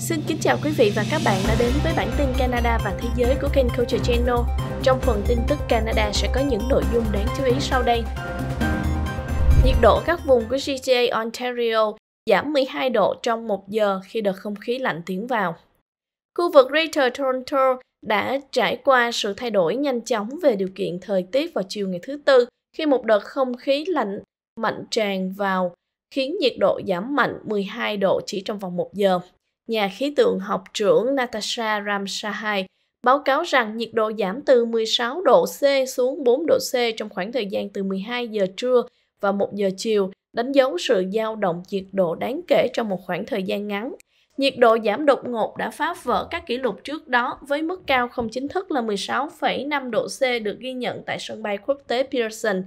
Xin kính chào quý vị và các bạn đã đến với bản tin Canada và thế giới của kênh Culture Channel. Trong phần tin tức Canada sẽ có những nội dung đáng chú ý sau đây. Nhiệt độ các vùng của GTA Ontario giảm 12 độ trong một giờ khi đợt không khí lạnh tiến vào. Khu vực Greater Toronto đã trải qua sự thay đổi nhanh chóng về điều kiện thời tiết vào chiều ngày thứ Tư khi một đợt không khí lạnh mạnh tràn vào khiến nhiệt độ giảm mạnh 12 độ chỉ trong vòng một giờ nhà khí tượng học trưởng Natasha Ramsahai báo cáo rằng nhiệt độ giảm từ 16 độ C xuống 4 độ C trong khoảng thời gian từ 12 giờ trưa và 1 giờ chiều, đánh dấu sự dao động nhiệt độ đáng kể trong một khoảng thời gian ngắn. Nhiệt độ giảm đột ngột đã phá vỡ các kỷ lục trước đó với mức cao không chính thức là 16,5 độ C được ghi nhận tại sân bay quốc tế Pearson,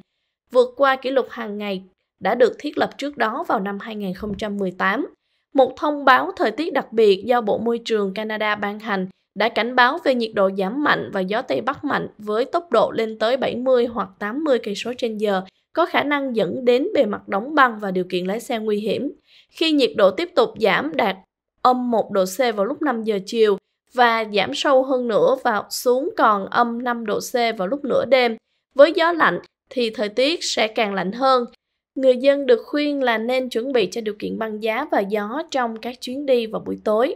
vượt qua kỷ lục hàng ngày đã được thiết lập trước đó vào năm 2018 một thông báo thời tiết đặc biệt do Bộ Môi trường Canada ban hành đã cảnh báo về nhiệt độ giảm mạnh và gió Tây Bắc mạnh với tốc độ lên tới 70 hoặc 80 cây số trên giờ, có khả năng dẫn đến bề mặt đóng băng và điều kiện lái xe nguy hiểm. Khi nhiệt độ tiếp tục giảm đạt âm 1 độ C vào lúc 5 giờ chiều và giảm sâu hơn nữa vào xuống còn âm 5 độ C vào lúc nửa đêm, với gió lạnh thì thời tiết sẽ càng lạnh hơn. Người dân được khuyên là nên chuẩn bị cho điều kiện băng giá và gió trong các chuyến đi vào buổi tối.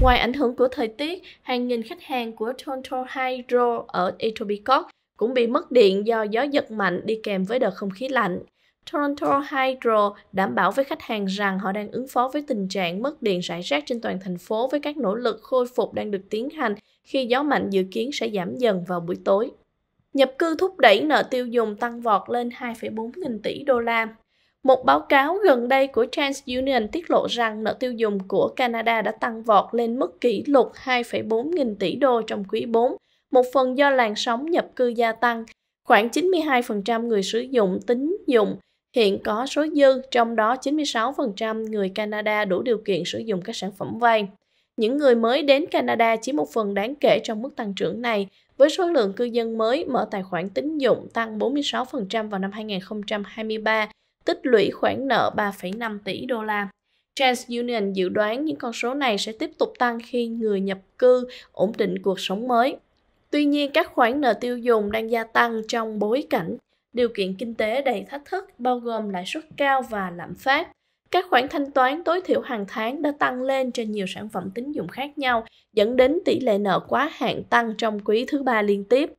Ngoài ảnh hưởng của thời tiết, hàng nghìn khách hàng của Toronto Hydro ở Etobicoke cũng bị mất điện do gió giật mạnh đi kèm với đợt không khí lạnh. Toronto Hydro đảm bảo với khách hàng rằng họ đang ứng phó với tình trạng mất điện rải rác trên toàn thành phố với các nỗ lực khôi phục đang được tiến hành khi gió mạnh dự kiến sẽ giảm dần vào buổi tối. Nhập cư thúc đẩy nợ tiêu dùng tăng vọt lên 2,4 nghìn tỷ đô la. Một báo cáo gần đây của TransUnion tiết lộ rằng nợ tiêu dùng của Canada đã tăng vọt lên mức kỷ lục 2,4 nghìn tỷ đô trong quý 4, một phần do làn sóng nhập cư gia tăng. Khoảng 92% người sử dụng tín dụng hiện có số dư, trong đó 96% người Canada đủ điều kiện sử dụng các sản phẩm vay. Những người mới đến Canada chiếm một phần đáng kể trong mức tăng trưởng này, với số lượng cư dân mới mở tài khoản tín dụng tăng 46% vào năm 2023, tích lũy khoản nợ 3,5 tỷ đô la. TransUnion dự đoán những con số này sẽ tiếp tục tăng khi người nhập cư ổn định cuộc sống mới. Tuy nhiên, các khoản nợ tiêu dùng đang gia tăng trong bối cảnh điều kiện kinh tế đầy thách thức bao gồm lãi suất cao và lạm phát. Các khoản thanh toán tối thiểu hàng tháng đã tăng lên trên nhiều sản phẩm tín dụng khác nhau, dẫn đến tỷ lệ nợ quá hạn tăng trong quý thứ ba liên tiếp.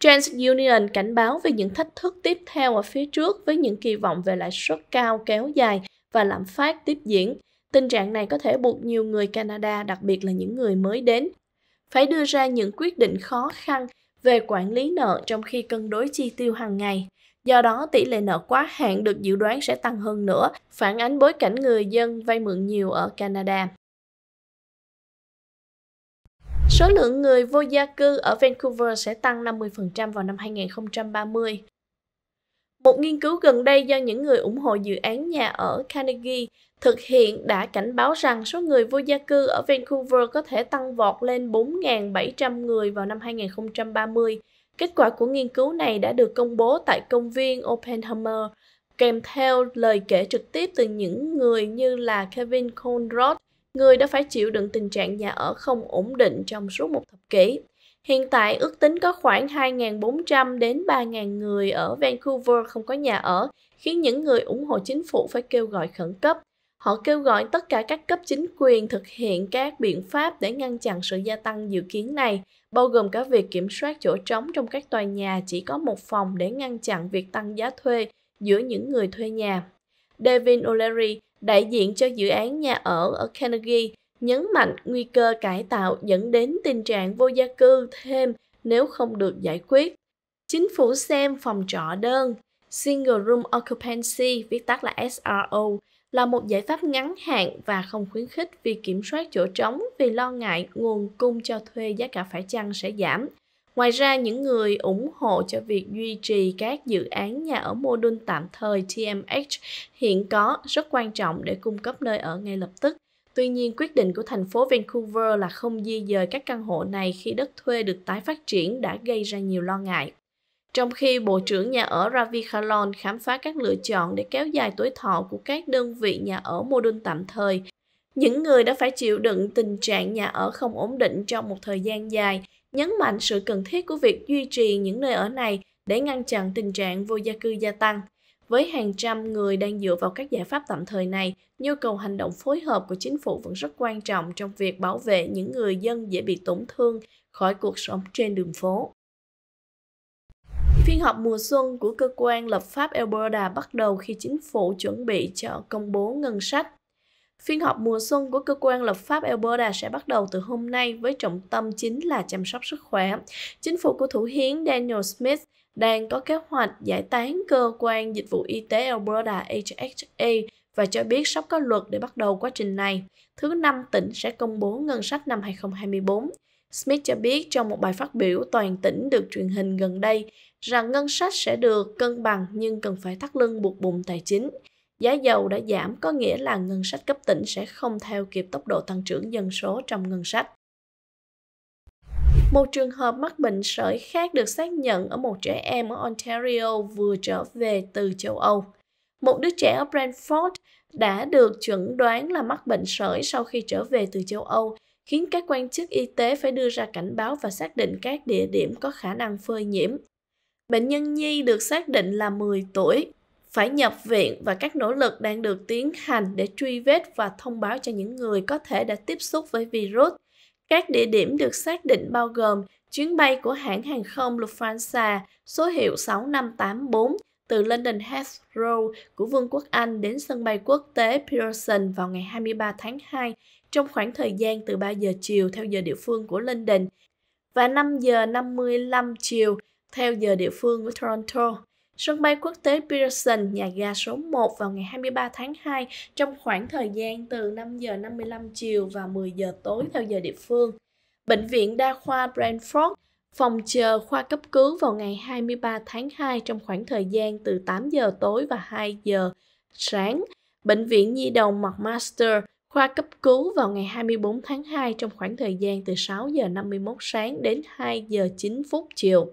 TransUnion cảnh báo về những thách thức tiếp theo ở phía trước với những kỳ vọng về lãi suất cao kéo dài và lạm phát tiếp diễn. Tình trạng này có thể buộc nhiều người Canada, đặc biệt là những người mới đến, phải đưa ra những quyết định khó khăn về quản lý nợ trong khi cân đối chi tiêu hàng ngày. Do đó, tỷ lệ nợ quá hạn được dự đoán sẽ tăng hơn nữa, phản ánh bối cảnh người dân vay mượn nhiều ở Canada. Số lượng người vô gia cư ở Vancouver sẽ tăng 50% vào năm 2030. Một nghiên cứu gần đây do những người ủng hộ dự án nhà ở Carnegie thực hiện đã cảnh báo rằng số người vô gia cư ở Vancouver có thể tăng vọt lên 4.700 người vào năm 2030 Kết quả của nghiên cứu này đã được công bố tại công viên Oppenheimer, kèm theo lời kể trực tiếp từ những người như là Kevin Conrad, người đã phải chịu đựng tình trạng nhà ở không ổn định trong suốt một thập kỷ. Hiện tại ước tính có khoảng 2.400 đến 3.000 người ở Vancouver không có nhà ở, khiến những người ủng hộ chính phủ phải kêu gọi khẩn cấp. Họ kêu gọi tất cả các cấp chính quyền thực hiện các biện pháp để ngăn chặn sự gia tăng dự kiến này, bao gồm cả việc kiểm soát chỗ trống trong các tòa nhà chỉ có một phòng để ngăn chặn việc tăng giá thuê giữa những người thuê nhà. Devin O'Leary, đại diện cho dự án nhà ở ở Carnegie, nhấn mạnh nguy cơ cải tạo dẫn đến tình trạng vô gia cư thêm nếu không được giải quyết. Chính phủ xem phòng trọ đơn, Single Room Occupancy, viết tắt là SRO, là một giải pháp ngắn hạn và không khuyến khích việc kiểm soát chỗ trống vì lo ngại nguồn cung cho thuê giá cả phải chăng sẽ giảm. Ngoài ra, những người ủng hộ cho việc duy trì các dự án nhà ở mô đun tạm thời TMH hiện có rất quan trọng để cung cấp nơi ở ngay lập tức. Tuy nhiên, quyết định của thành phố Vancouver là không di dời các căn hộ này khi đất thuê được tái phát triển đã gây ra nhiều lo ngại. Trong khi Bộ trưởng Nhà ở Ravi Khalon khám phá các lựa chọn để kéo dài tuổi thọ của các đơn vị nhà ở mô đun tạm thời, những người đã phải chịu đựng tình trạng nhà ở không ổn định trong một thời gian dài, nhấn mạnh sự cần thiết của việc duy trì những nơi ở này để ngăn chặn tình trạng vô gia cư gia tăng. Với hàng trăm người đang dựa vào các giải pháp tạm thời này, nhu cầu hành động phối hợp của chính phủ vẫn rất quan trọng trong việc bảo vệ những người dân dễ bị tổn thương khỏi cuộc sống trên đường phố. Phiên họp mùa xuân của cơ quan lập pháp Alberta bắt đầu khi chính phủ chuẩn bị cho công bố ngân sách. Phiên họp mùa xuân của cơ quan lập pháp Alberta sẽ bắt đầu từ hôm nay với trọng tâm chính là chăm sóc sức khỏe. Chính phủ của thủ hiến Daniel Smith đang có kế hoạch giải tán cơ quan dịch vụ y tế Alberta HHA và cho biết sắp có luật để bắt đầu quá trình này. Thứ năm tỉnh sẽ công bố ngân sách năm 2024. Smith cho biết trong một bài phát biểu toàn tỉnh được truyền hình gần đây rằng ngân sách sẽ được cân bằng nhưng cần phải thắt lưng buộc bụng tài chính. Giá dầu đã giảm có nghĩa là ngân sách cấp tỉnh sẽ không theo kịp tốc độ tăng trưởng dân số trong ngân sách. Một trường hợp mắc bệnh sởi khác được xác nhận ở một trẻ em ở Ontario vừa trở về từ châu Âu. Một đứa trẻ ở Brantford đã được chuẩn đoán là mắc bệnh sởi sau khi trở về từ châu Âu, khiến các quan chức y tế phải đưa ra cảnh báo và xác định các địa điểm có khả năng phơi nhiễm. Bệnh nhân Nhi được xác định là 10 tuổi, phải nhập viện và các nỗ lực đang được tiến hành để truy vết và thông báo cho những người có thể đã tiếp xúc với virus. Các địa điểm được xác định bao gồm chuyến bay của hãng hàng không Lufthansa số hiệu 6584 từ London Heathrow của Vương quốc Anh đến sân bay quốc tế Pearson vào ngày 23 tháng 2 trong khoảng thời gian từ 3 giờ chiều theo giờ địa phương của London và 5 giờ 55 chiều theo giờ địa phương của Toronto. Sân bay quốc tế Pearson, nhà ga số 1 vào ngày 23 tháng 2 trong khoảng thời gian từ 5 giờ 55 chiều và 10 giờ tối theo giờ địa phương. Bệnh viện đa khoa Brentford, phòng chờ khoa cấp cứu vào ngày 23 tháng 2 trong khoảng thời gian từ 8 giờ tối và 2 giờ sáng. Bệnh viện Nhi đồng McMaster, khoa cấp cứu vào ngày 24 tháng 2 trong khoảng thời gian từ 6 giờ 51 sáng đến 2 giờ 9 phút chiều.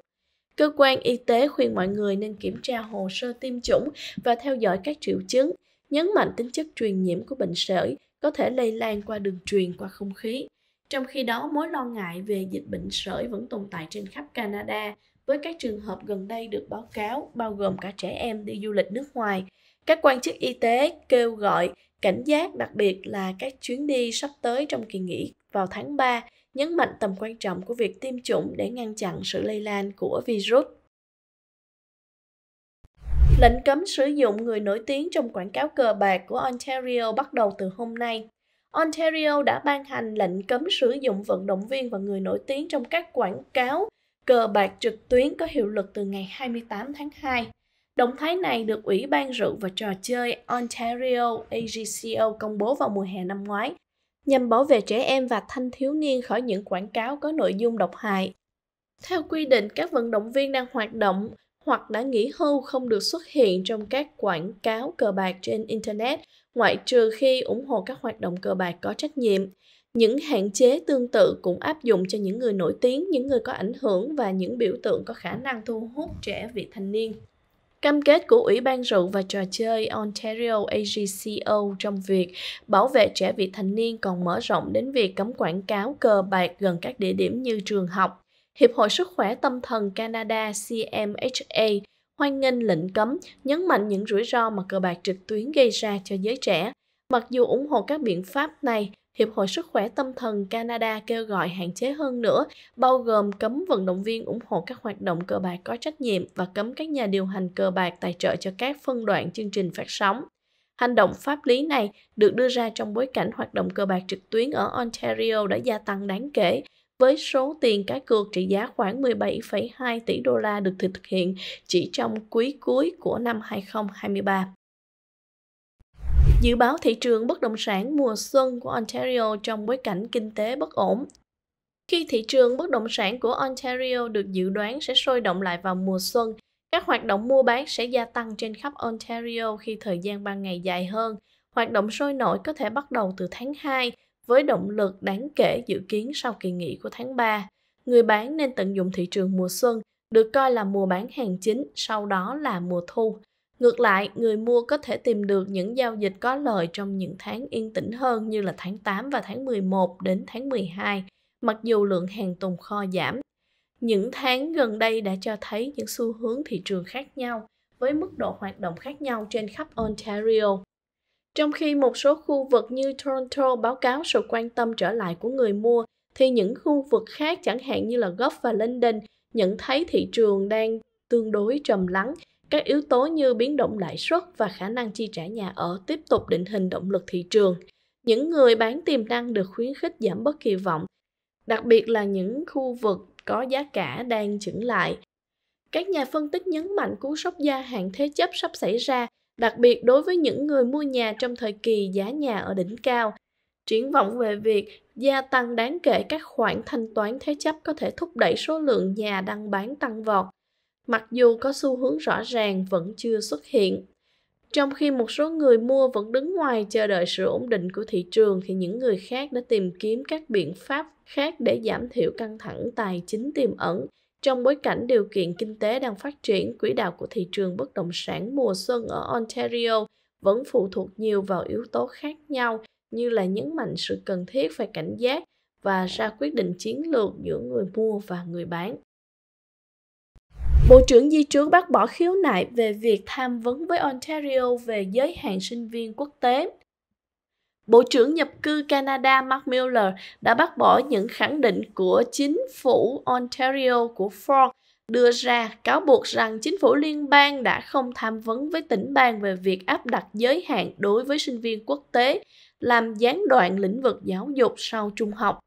Cơ quan y tế khuyên mọi người nên kiểm tra hồ sơ tiêm chủng và theo dõi các triệu chứng, nhấn mạnh tính chất truyền nhiễm của bệnh sởi có thể lây lan qua đường truyền qua không khí. Trong khi đó, mối lo ngại về dịch bệnh sởi vẫn tồn tại trên khắp Canada, với các trường hợp gần đây được báo cáo, bao gồm cả trẻ em đi du lịch nước ngoài. Các quan chức y tế kêu gọi cảnh giác đặc biệt là các chuyến đi sắp tới trong kỳ nghỉ vào tháng 3 nhấn mạnh tầm quan trọng của việc tiêm chủng để ngăn chặn sự lây lan của virus. Lệnh cấm sử dụng người nổi tiếng trong quảng cáo cờ bạc của Ontario bắt đầu từ hôm nay. Ontario đã ban hành lệnh cấm sử dụng vận động viên và người nổi tiếng trong các quảng cáo cờ bạc trực tuyến có hiệu lực từ ngày 28 tháng 2. Động thái này được Ủy ban rượu và trò chơi Ontario AGCO công bố vào mùa hè năm ngoái nhằm bảo vệ trẻ em và thanh thiếu niên khỏi những quảng cáo có nội dung độc hại. Theo quy định, các vận động viên đang hoạt động hoặc đã nghỉ hưu không được xuất hiện trong các quảng cáo cờ bạc trên Internet, ngoại trừ khi ủng hộ các hoạt động cờ bạc có trách nhiệm. Những hạn chế tương tự cũng áp dụng cho những người nổi tiếng, những người có ảnh hưởng và những biểu tượng có khả năng thu hút trẻ vị thành niên. Cam kết của Ủy ban rượu và trò chơi Ontario AGCO trong việc bảo vệ trẻ vị thành niên còn mở rộng đến việc cấm quảng cáo cờ bạc gần các địa điểm như trường học. Hiệp hội Sức khỏe Tâm thần Canada CMHA hoan nghênh lệnh cấm, nhấn mạnh những rủi ro mà cờ bạc trực tuyến gây ra cho giới trẻ. Mặc dù ủng hộ các biện pháp này, Hiệp hội Sức khỏe Tâm thần Canada kêu gọi hạn chế hơn nữa, bao gồm cấm vận động viên ủng hộ các hoạt động cờ bạc có trách nhiệm và cấm các nhà điều hành cờ bạc tài trợ cho các phân đoạn chương trình phát sóng. Hành động pháp lý này được đưa ra trong bối cảnh hoạt động cờ bạc trực tuyến ở Ontario đã gia tăng đáng kể, với số tiền cá cược trị giá khoảng 17,2 tỷ đô la được thực hiện chỉ trong quý cuối của năm 2023. Dự báo thị trường bất động sản mùa xuân của Ontario trong bối cảnh kinh tế bất ổn Khi thị trường bất động sản của Ontario được dự đoán sẽ sôi động lại vào mùa xuân, các hoạt động mua bán sẽ gia tăng trên khắp Ontario khi thời gian ban ngày dài hơn. Hoạt động sôi nổi có thể bắt đầu từ tháng 2 với động lực đáng kể dự kiến sau kỳ nghỉ của tháng 3. Người bán nên tận dụng thị trường mùa xuân, được coi là mùa bán hàng chính, sau đó là mùa thu. Ngược lại, người mua có thể tìm được những giao dịch có lợi trong những tháng yên tĩnh hơn như là tháng 8 và tháng 11 đến tháng 12, mặc dù lượng hàng tồn kho giảm. Những tháng gần đây đã cho thấy những xu hướng thị trường khác nhau với mức độ hoạt động khác nhau trên khắp Ontario. Trong khi một số khu vực như Toronto báo cáo sự quan tâm trở lại của người mua, thì những khu vực khác chẳng hạn như là Gulf và London nhận thấy thị trường đang tương đối trầm lắng các yếu tố như biến động lãi suất và khả năng chi trả nhà ở tiếp tục định hình động lực thị trường những người bán tiềm năng được khuyến khích giảm bất kỳ vọng đặc biệt là những khu vực có giá cả đang chững lại các nhà phân tích nhấn mạnh cú sốc gia hạn thế chấp sắp xảy ra đặc biệt đối với những người mua nhà trong thời kỳ giá nhà ở đỉnh cao triển vọng về việc gia tăng đáng kể các khoản thanh toán thế chấp có thể thúc đẩy số lượng nhà đang bán tăng vọt mặc dù có xu hướng rõ ràng vẫn chưa xuất hiện. Trong khi một số người mua vẫn đứng ngoài chờ đợi sự ổn định của thị trường thì những người khác đã tìm kiếm các biện pháp khác để giảm thiểu căng thẳng tài chính tiềm ẩn trong bối cảnh điều kiện kinh tế đang phát triển, quỹ đạo của thị trường bất động sản mùa xuân ở Ontario vẫn phụ thuộc nhiều vào yếu tố khác nhau như là nhấn mạnh sự cần thiết phải cảnh giác và ra quyết định chiến lược giữa người mua và người bán. Bộ trưởng Di trú bác bỏ khiếu nại về việc tham vấn với Ontario về giới hạn sinh viên quốc tế. Bộ trưởng nhập cư Canada Mark Miller đã bác bỏ những khẳng định của chính phủ Ontario của Ford đưa ra cáo buộc rằng chính phủ liên bang đã không tham vấn với tỉnh bang về việc áp đặt giới hạn đối với sinh viên quốc tế, làm gián đoạn lĩnh vực giáo dục sau trung học.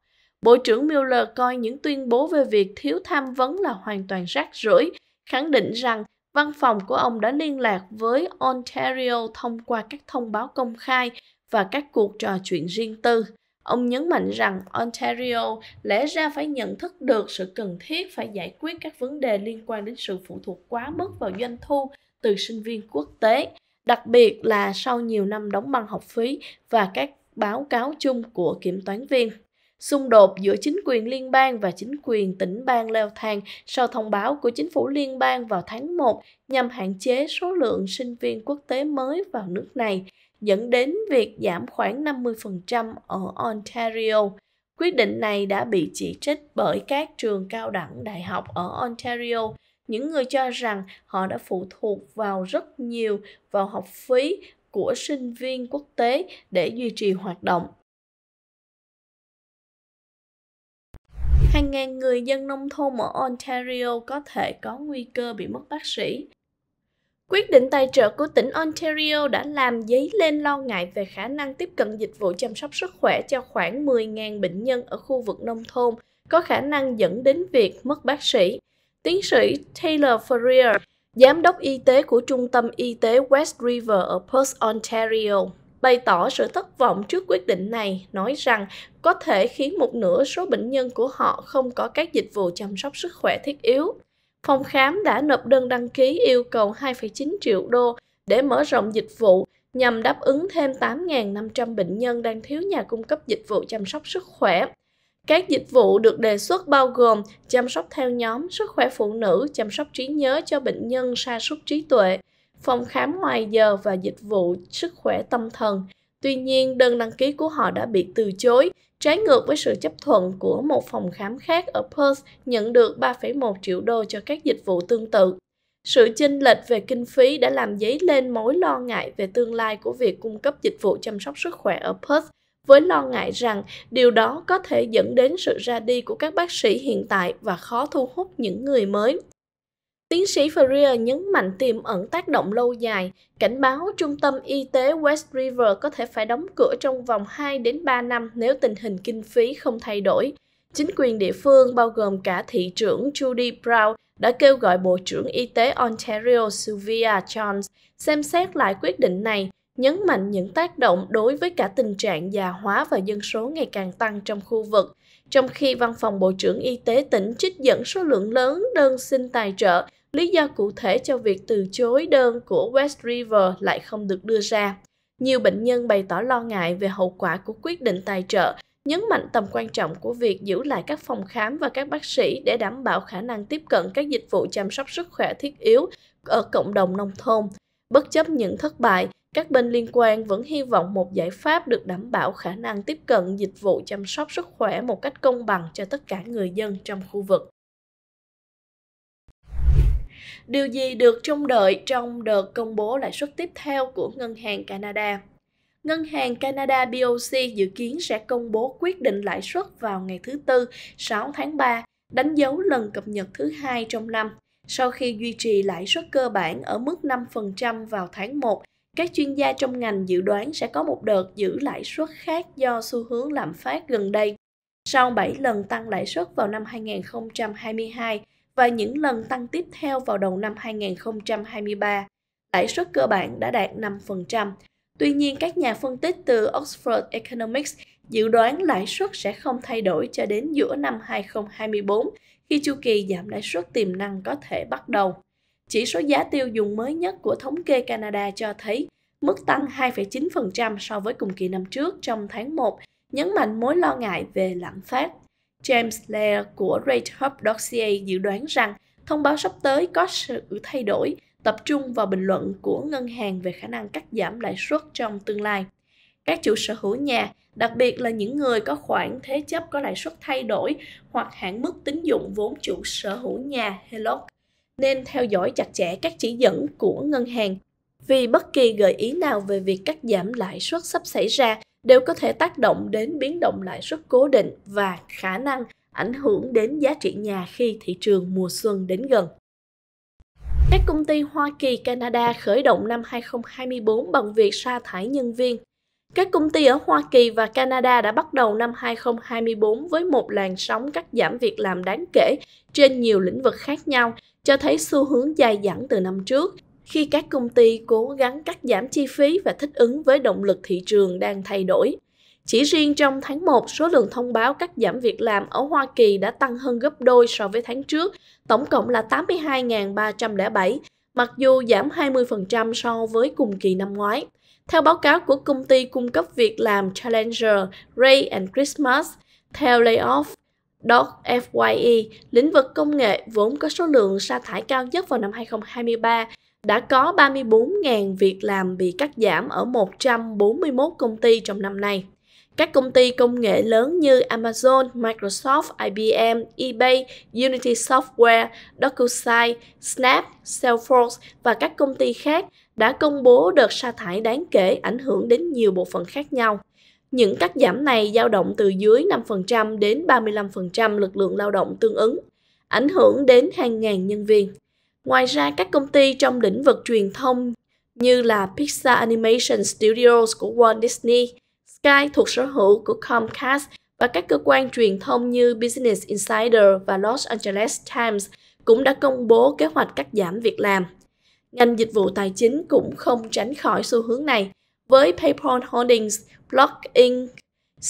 Bộ trưởng Miller coi những tuyên bố về việc thiếu tham vấn là hoàn toàn rác rưởi khẳng định rằng văn phòng của ông đã liên lạc với Ontario thông qua các thông báo công khai và các cuộc trò chuyện riêng tư. Ông nhấn mạnh rằng Ontario lẽ ra phải nhận thức được sự cần thiết phải giải quyết các vấn đề liên quan đến sự phụ thuộc quá mức vào doanh thu từ sinh viên quốc tế, đặc biệt là sau nhiều năm đóng băng học phí và các báo cáo chung của kiểm toán viên. Xung đột giữa chính quyền liên bang và chính quyền tỉnh bang leo thang sau thông báo của chính phủ liên bang vào tháng 1 nhằm hạn chế số lượng sinh viên quốc tế mới vào nước này, dẫn đến việc giảm khoảng 50% ở Ontario. Quyết định này đã bị chỉ trích bởi các trường cao đẳng đại học ở Ontario, những người cho rằng họ đã phụ thuộc vào rất nhiều vào học phí của sinh viên quốc tế để duy trì hoạt động Hàng ngàn người dân nông thôn ở Ontario có thể có nguy cơ bị mất bác sĩ. Quyết định tài trợ của tỉnh Ontario đã làm dấy lên lo ngại về khả năng tiếp cận dịch vụ chăm sóc sức khỏe cho khoảng 10.000 bệnh nhân ở khu vực nông thôn, có khả năng dẫn đến việc mất bác sĩ. Tiến sĩ Taylor Ferrier, giám đốc y tế của trung tâm y tế West River ở Perth, Ontario, bày tỏ sự thất vọng trước quyết định này, nói rằng có thể khiến một nửa số bệnh nhân của họ không có các dịch vụ chăm sóc sức khỏe thiết yếu. Phòng khám đã nộp đơn đăng ký yêu cầu 2,9 triệu đô để mở rộng dịch vụ nhằm đáp ứng thêm 8.500 bệnh nhân đang thiếu nhà cung cấp dịch vụ chăm sóc sức khỏe. Các dịch vụ được đề xuất bao gồm chăm sóc theo nhóm, sức khỏe phụ nữ, chăm sóc trí nhớ cho bệnh nhân sa sút trí tuệ, phòng khám ngoài giờ và dịch vụ sức khỏe tâm thần. Tuy nhiên, đơn đăng ký của họ đã bị từ chối, trái ngược với sự chấp thuận của một phòng khám khác ở Perth nhận được 3,1 triệu đô cho các dịch vụ tương tự. Sự chênh lệch về kinh phí đã làm dấy lên mối lo ngại về tương lai của việc cung cấp dịch vụ chăm sóc sức khỏe ở Perth, với lo ngại rằng điều đó có thể dẫn đến sự ra đi của các bác sĩ hiện tại và khó thu hút những người mới. Tiến sĩ Freer nhấn mạnh tiềm ẩn tác động lâu dài, cảnh báo trung tâm y tế West River có thể phải đóng cửa trong vòng 2 đến 3 năm nếu tình hình kinh phí không thay đổi. Chính quyền địa phương bao gồm cả thị trưởng Judy Brown đã kêu gọi Bộ trưởng Y tế Ontario Sylvia Jones xem xét lại quyết định này, nhấn mạnh những tác động đối với cả tình trạng già hóa và dân số ngày càng tăng trong khu vực, trong khi Văn phòng Bộ trưởng Y tế tỉnh trích dẫn số lượng lớn đơn xin tài trợ Lý do cụ thể cho việc từ chối đơn của West River lại không được đưa ra. Nhiều bệnh nhân bày tỏ lo ngại về hậu quả của quyết định tài trợ, nhấn mạnh tầm quan trọng của việc giữ lại các phòng khám và các bác sĩ để đảm bảo khả năng tiếp cận các dịch vụ chăm sóc sức khỏe thiết yếu ở cộng đồng nông thôn. Bất chấp những thất bại, các bên liên quan vẫn hy vọng một giải pháp được đảm bảo khả năng tiếp cận dịch vụ chăm sóc sức khỏe một cách công bằng cho tất cả người dân trong khu vực. Điều gì được trông đợi trong đợt công bố lãi suất tiếp theo của Ngân hàng Canada? Ngân hàng Canada BOC dự kiến sẽ công bố quyết định lãi suất vào ngày thứ Tư, 6 tháng 3, đánh dấu lần cập nhật thứ hai trong năm. Sau khi duy trì lãi suất cơ bản ở mức 5% vào tháng 1, các chuyên gia trong ngành dự đoán sẽ có một đợt giữ lãi suất khác do xu hướng lạm phát gần đây. Sau 7 lần tăng lãi suất vào năm 2022, và những lần tăng tiếp theo vào đầu năm 2023, lãi suất cơ bản đã đạt 5%. Tuy nhiên, các nhà phân tích từ Oxford Economics dự đoán lãi suất sẽ không thay đổi cho đến giữa năm 2024 khi chu kỳ giảm lãi suất tiềm năng có thể bắt đầu. Chỉ số giá tiêu dùng mới nhất của thống kê Canada cho thấy mức tăng 2,9% so với cùng kỳ năm trước trong tháng 1, nhấn mạnh mối lo ngại về lạm phát. James Lair của RateHub.ca dự đoán rằng thông báo sắp tới có sự thay đổi tập trung vào bình luận của ngân hàng về khả năng cắt giảm lãi suất trong tương lai. Các chủ sở hữu nhà, đặc biệt là những người có khoản thế chấp có lãi suất thay đổi hoặc hạn mức tín dụng vốn chủ sở hữu nhà HELOC, nên theo dõi chặt chẽ các chỉ dẫn của ngân hàng. Vì bất kỳ gợi ý nào về việc cắt giảm lãi suất sắp xảy ra đều có thể tác động đến biến động lãi suất cố định và khả năng ảnh hưởng đến giá trị nhà khi thị trường mùa xuân đến gần. Các công ty Hoa Kỳ, Canada khởi động năm 2024 bằng việc sa thải nhân viên. Các công ty ở Hoa Kỳ và Canada đã bắt đầu năm 2024 với một làn sóng cắt giảm việc làm đáng kể trên nhiều lĩnh vực khác nhau, cho thấy xu hướng dài dẳng từ năm trước khi các công ty cố gắng cắt giảm chi phí và thích ứng với động lực thị trường đang thay đổi. Chỉ riêng trong tháng 1, số lượng thông báo cắt giảm việc làm ở Hoa Kỳ đã tăng hơn gấp đôi so với tháng trước, tổng cộng là 82.307, mặc dù giảm 20% so với cùng kỳ năm ngoái. Theo báo cáo của công ty cung cấp việc làm Challenger Ray and Christmas, theo layoff dot FYE, lĩnh vực công nghệ vốn có số lượng sa thải cao nhất vào năm 2023, đã có 34.000 việc làm bị cắt giảm ở 141 công ty trong năm nay. Các công ty công nghệ lớn như Amazon, Microsoft, IBM, eBay, Unity Software, DocuSign, Snap, Salesforce và các công ty khác đã công bố đợt sa thải đáng kể ảnh hưởng đến nhiều bộ phận khác nhau. Những cắt giảm này dao động từ dưới 5% đến 35% lực lượng lao động tương ứng, ảnh hưởng đến hàng ngàn nhân viên. Ngoài ra, các công ty trong lĩnh vực truyền thông như là Pixar Animation Studios của Walt Disney, Sky thuộc sở hữu của Comcast và các cơ quan truyền thông như Business Insider và Los Angeles Times cũng đã công bố kế hoạch cắt giảm việc làm. Ngành dịch vụ tài chính cũng không tránh khỏi xu hướng này, với PayPal Holdings, Block Inc.,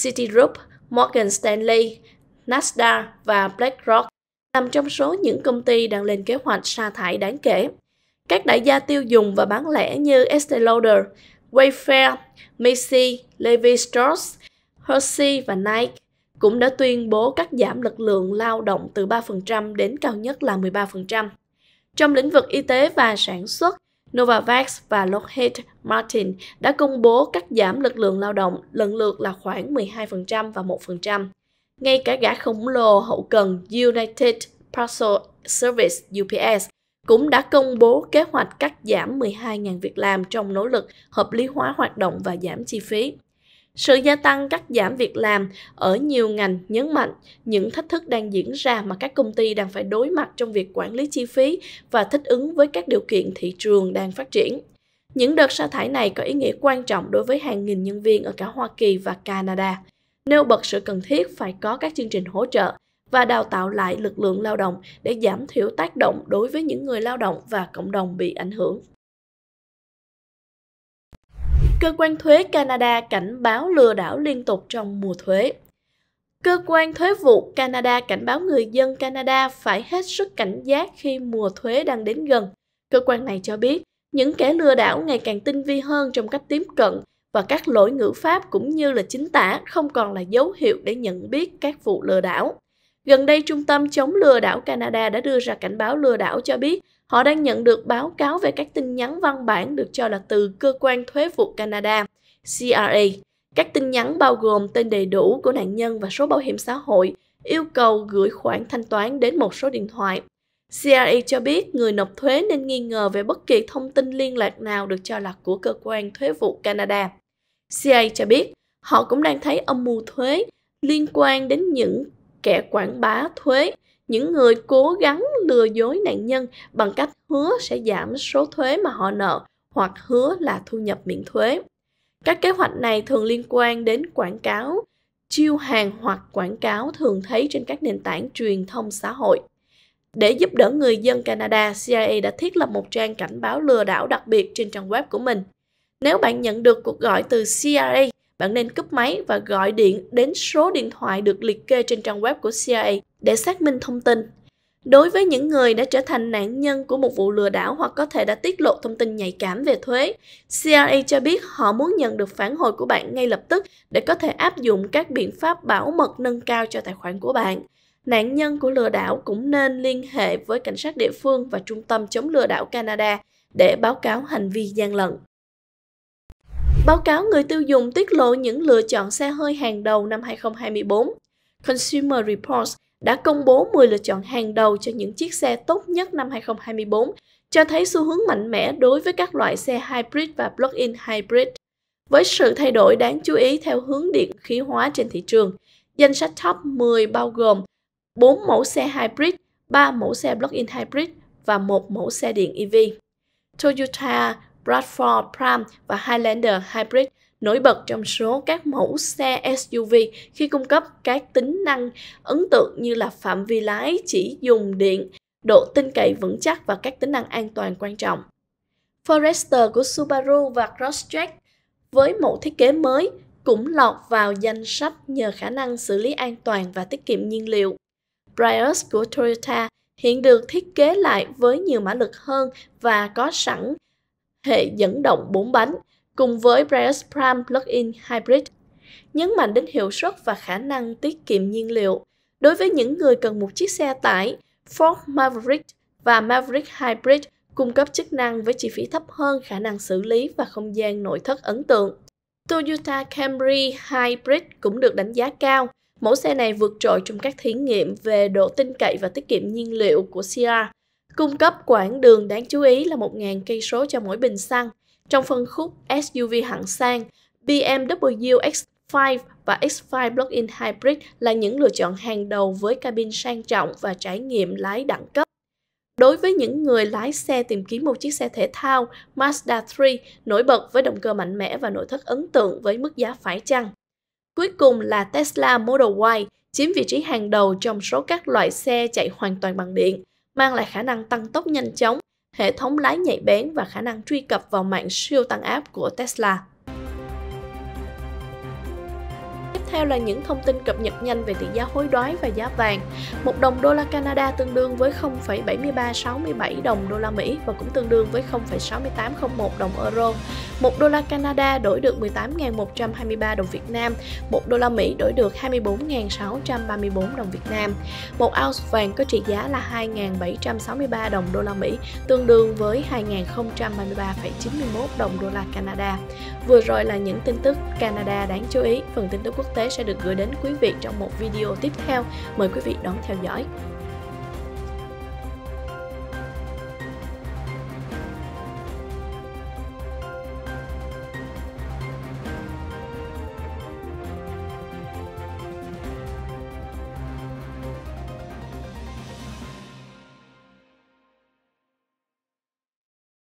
Citigroup, Morgan Stanley, Nasdaq và BlackRock nằm trong số những công ty đang lên kế hoạch sa thải đáng kể. Các đại gia tiêu dùng và bán lẻ như Estee Lauder, Wayfair, Macy, Levi Strauss, Hershey và Nike cũng đã tuyên bố cắt giảm lực lượng lao động từ 3% đến cao nhất là 13%. Trong lĩnh vực y tế và sản xuất, Novavax và Lockheed Martin đã công bố cắt giảm lực lượng lao động lần lượt là khoảng 12% và 1%. Ngay cả gã khổng lồ hậu cần United Parcel Service UPS cũng đã công bố kế hoạch cắt giảm 12.000 việc làm trong nỗ lực hợp lý hóa hoạt động và giảm chi phí. Sự gia tăng cắt giảm việc làm ở nhiều ngành nhấn mạnh những thách thức đang diễn ra mà các công ty đang phải đối mặt trong việc quản lý chi phí và thích ứng với các điều kiện thị trường đang phát triển. Những đợt sa thải này có ý nghĩa quan trọng đối với hàng nghìn nhân viên ở cả Hoa Kỳ và Canada nêu bật sự cần thiết phải có các chương trình hỗ trợ và đào tạo lại lực lượng lao động để giảm thiểu tác động đối với những người lao động và cộng đồng bị ảnh hưởng. Cơ quan thuế Canada cảnh báo lừa đảo liên tục trong mùa thuế. Cơ quan thuế vụ Canada cảnh báo người dân Canada phải hết sức cảnh giác khi mùa thuế đang đến gần. Cơ quan này cho biết, những kẻ lừa đảo ngày càng tinh vi hơn trong cách tiếp cận và các lỗi ngữ pháp cũng như là chính tả không còn là dấu hiệu để nhận biết các vụ lừa đảo. Gần đây, Trung tâm chống lừa đảo Canada đã đưa ra cảnh báo lừa đảo cho biết họ đang nhận được báo cáo về các tin nhắn văn bản được cho là từ cơ quan thuế vụ Canada, CRA. Các tin nhắn bao gồm tên đầy đủ của nạn nhân và số bảo hiểm xã hội, yêu cầu gửi khoản thanh toán đến một số điện thoại. CRA cho biết người nộp thuế nên nghi ngờ về bất kỳ thông tin liên lạc nào được cho là của cơ quan thuế vụ Canada. CIA cho biết họ cũng đang thấy âm mưu thuế liên quan đến những kẻ quảng bá thuế, những người cố gắng lừa dối nạn nhân bằng cách hứa sẽ giảm số thuế mà họ nợ hoặc hứa là thu nhập miễn thuế. Các kế hoạch này thường liên quan đến quảng cáo, chiêu hàng hoặc quảng cáo thường thấy trên các nền tảng truyền thông xã hội. Để giúp đỡ người dân Canada, CIA đã thiết lập một trang cảnh báo lừa đảo đặc biệt trên trang web của mình. Nếu bạn nhận được cuộc gọi từ CIA, bạn nên cúp máy và gọi điện đến số điện thoại được liệt kê trên trang web của CIA để xác minh thông tin. Đối với những người đã trở thành nạn nhân của một vụ lừa đảo hoặc có thể đã tiết lộ thông tin nhạy cảm về thuế, CIA cho biết họ muốn nhận được phản hồi của bạn ngay lập tức để có thể áp dụng các biện pháp bảo mật nâng cao cho tài khoản của bạn. Nạn nhân của lừa đảo cũng nên liên hệ với cảnh sát địa phương và trung tâm chống lừa đảo Canada để báo cáo hành vi gian lận. Báo cáo người tiêu dùng tiết lộ những lựa chọn xe hơi hàng đầu năm 2024. Consumer Reports đã công bố 10 lựa chọn hàng đầu cho những chiếc xe tốt nhất năm 2024, cho thấy xu hướng mạnh mẽ đối với các loại xe hybrid và plug-in hybrid. Với sự thay đổi đáng chú ý theo hướng điện khí hóa trên thị trường, danh sách top 10 bao gồm 4 mẫu xe hybrid, 3 mẫu xe plug-in hybrid và 1 mẫu xe điện EV. Toyota Bradford Prime và Highlander Hybrid nổi bật trong số các mẫu xe SUV khi cung cấp các tính năng ấn tượng như là phạm vi lái chỉ dùng điện, độ tin cậy vững chắc và các tính năng an toàn quan trọng. Forester của Subaru và Crosstrek với mẫu thiết kế mới cũng lọt vào danh sách nhờ khả năng xử lý an toàn và tiết kiệm nhiên liệu. Prius của Toyota hiện được thiết kế lại với nhiều mã lực hơn và có sẵn hệ dẫn động 4 bánh cùng với Prius Prime Plug-in Hybrid, nhấn mạnh đến hiệu suất và khả năng tiết kiệm nhiên liệu. Đối với những người cần một chiếc xe tải, Ford Maverick và Maverick Hybrid cung cấp chức năng với chi phí thấp hơn khả năng xử lý và không gian nội thất ấn tượng. Toyota Camry Hybrid cũng được đánh giá cao. Mẫu xe này vượt trội trong các thí nghiệm về độ tin cậy và tiết kiệm nhiên liệu của CR Cung cấp quãng đường đáng chú ý là 1.000 cây số cho mỗi bình xăng. Trong phân khúc SUV hạng sang, BMW X5 và X5 Plug-in Hybrid là những lựa chọn hàng đầu với cabin sang trọng và trải nghiệm lái đẳng cấp. Đối với những người lái xe tìm kiếm một chiếc xe thể thao, Mazda 3 nổi bật với động cơ mạnh mẽ và nội thất ấn tượng với mức giá phải chăng. Cuối cùng là Tesla Model Y, chiếm vị trí hàng đầu trong số các loại xe chạy hoàn toàn bằng điện mang lại khả năng tăng tốc nhanh chóng, hệ thống lái nhạy bén và khả năng truy cập vào mạng siêu tăng áp của Tesla. theo là những thông tin cập nhật nhanh về tỷ giá hối đoái và giá vàng. Một đồng đô la Canada tương đương với 0,7367 đồng đô la Mỹ và cũng tương đương với 0,6801 đồng euro. Một đô la Canada đổi được 18.123 đồng Việt Nam, một đô la Mỹ đổi được 24.634 đồng Việt Nam. Một ounce vàng có trị giá là 2.763 đồng đô la Mỹ, tương đương với 2.033,91 đồng đô la Canada. Vừa rồi là những tin tức Canada đáng chú ý, phần tin tức quốc tế tế sẽ được gửi đến quý vị trong một video tiếp theo. Mời quý vị đón theo dõi.